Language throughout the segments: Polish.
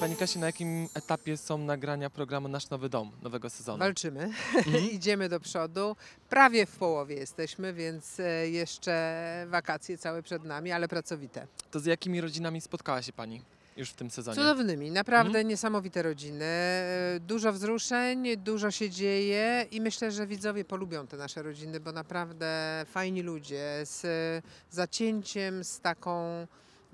Pani Kasia, na jakim etapie są nagrania programu Nasz Nowy Dom, nowego sezonu? Walczymy, mhm. idziemy do przodu. Prawie w połowie jesteśmy, więc e, jeszcze wakacje całe przed nami, ale pracowite. To z jakimi rodzinami spotkała się Pani? już w tym sezonie? Cudownymi, naprawdę mhm. niesamowite rodziny. E, dużo wzruszeń, dużo się dzieje i myślę, że widzowie polubią te nasze rodziny, bo naprawdę fajni ludzie z zacięciem, z taką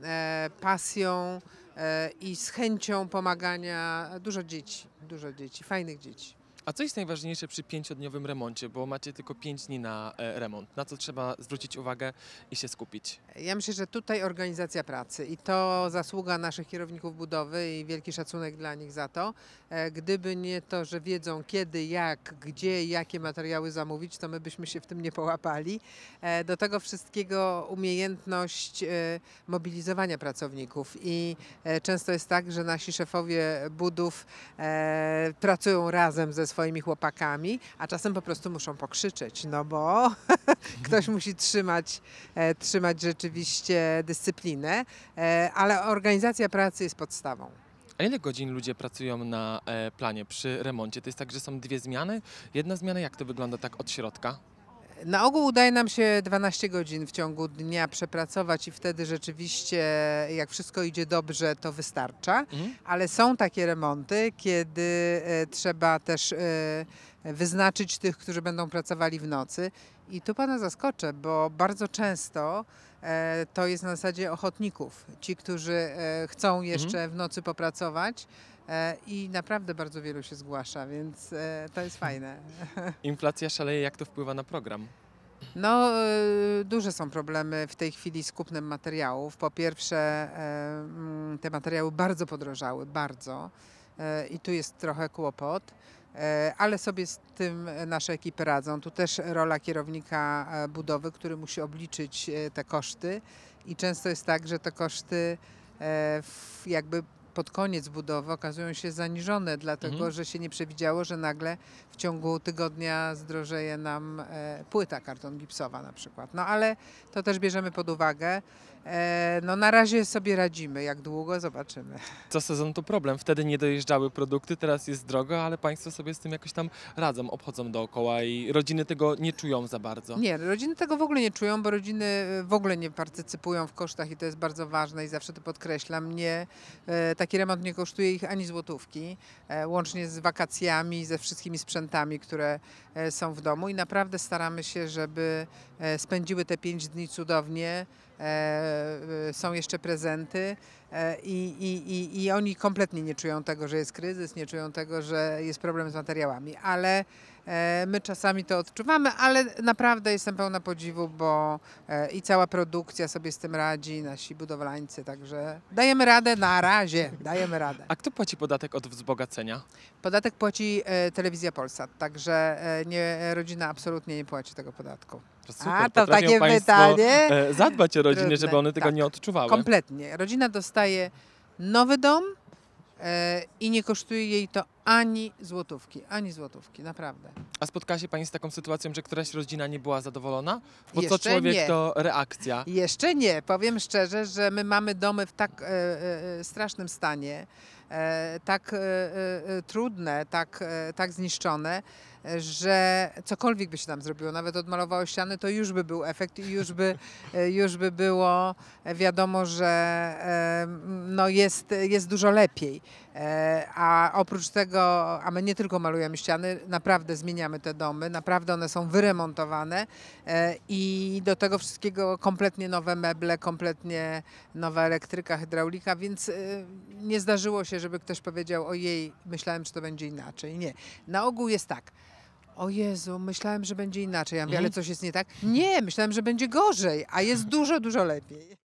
e, pasją. E, i z chęcią pomagania dużo dzieci, dużo dzieci, fajnych dzieci. A co jest najważniejsze przy pięciodniowym remoncie? Bo macie tylko pięć dni na e, remont. Na co trzeba zwrócić uwagę i się skupić? Ja myślę, że tutaj organizacja pracy i to zasługa naszych kierowników budowy i wielki szacunek dla nich za to. E, gdyby nie to, że wiedzą kiedy, jak, gdzie, jakie materiały zamówić, to my byśmy się w tym nie połapali. E, do tego wszystkiego umiejętność mobilizowania pracowników i często jest tak, że nasi szefowie budów pracują razem ze swoimi swoimi chłopakami, a czasem po prostu muszą pokrzyczeć, no bo ktoś musi trzymać, e, trzymać rzeczywiście dyscyplinę, e, ale organizacja pracy jest podstawą. A ile godzin ludzie pracują na e, planie przy remoncie? To jest tak, że są dwie zmiany? Jedna zmiana, jak to wygląda tak od środka? Na ogół udaje nam się 12 godzin w ciągu dnia przepracować i wtedy rzeczywiście, jak wszystko idzie dobrze, to wystarcza. Mhm. Ale są takie remonty, kiedy e, trzeba też e, wyznaczyć tych, którzy będą pracowali w nocy. I tu Pana zaskoczę, bo bardzo często E, to jest na zasadzie ochotników. Ci, którzy e, chcą mhm. jeszcze w nocy popracować, e, i naprawdę bardzo wielu się zgłasza, więc to jest fajne. Inflacja szaleje, jak to wpływa na program? No, duże są problemy w tej chwili z kupnem materiałów. Po pierwsze, mm, te materiały bardzo podrożały, bardzo. I tu jest trochę kłopot. E, ale sobie z tym e, nasze ekipy radzą. Tu też rola kierownika e, budowy, który musi obliczyć te koszty i często jest tak, że te koszty jakby pod koniec budowy okazują się zaniżone, dlatego mhm. że się nie przewidziało, że nagle w ciągu tygodnia zdrożeje nam płyta karton gipsowa na przykład. No ale to też bierzemy pod uwagę. E, no na razie sobie radzimy, jak długo zobaczymy. Co sezon to problem, wtedy nie dojeżdżały produkty, teraz jest drogo, ale Państwo sobie z tym jakoś tam radzą, obchodzą dookoła i rodziny tego nie czują za bardzo. Nie, rodziny tego w ogóle nie czują, bo rodziny e, w ogóle nie partycypują w kosztach i to jest bardzo ważne i zawsze to podkreślam. Nie, e, taki remont nie kosztuje ich ani złotówki, łącznie z wakacjami, ze wszystkimi sprzętami, które są w domu i naprawdę staramy się, żeby spędziły te pięć dni cudownie. E, e, są jeszcze prezenty e, i, i, i, oni kompletnie nie czują tego, że jest kryzys, nie czują tego, że jest problem z materiałami, ale my czasami to odczuwamy, ale naprawdę jestem pełna podziwu, bo i cała produkcja sobie z tym radzi, nasi budowlańcy, także dajemy radę na razie, dajemy radę. A kto płaci podatek od wzbogacenia? Podatek płaci Telewizja Polsat, także nie, rodzina absolutnie nie płaci tego podatku. Super, A, to takie pytanie. E, zadbać o rodziny, Trudne, żeby one tego tak. nie odczuwały. Kompletnie. Rodzina dostaje nowy dom e, i nie kosztuje jej to ani złotówki, ani złotówki, naprawdę. A spotkała się Pani z taką sytuacją, że któraś rodzina nie była zadowolona? Bo Jeszcze co człowiek nie. to reakcja. Jeszcze nie. Powiem szczerze, że my mamy domy w tak e, e, e strasznym stanie, e, tak trudne, tak, tak zniszczone, że cokolwiek by się tam zrobiło, nawet odmalowało ściany, to już by był efekt i już by, e, już by było e, wiadomo, że no jest, jest dużo lepiej. E, a oprócz tego, a my nie tylko malujemy ściany, naprawdę zmieniamy te domy, naprawdę one są wyremontowane i do tego wszystkiego kompletnie nowe meble, kompletnie nowa elektryka, hydraulika, więc nie zdarzyło się, żeby ktoś powiedział, ojej, myślałem, że to będzie inaczej. Nie. Na ogół jest tak. O Jezu, myślałem, że będzie inaczej. Ja mówię, ale mhm. coś jest nie tak? Nie, myślałem, że będzie gorzej, a jest dużo, dużo lepiej.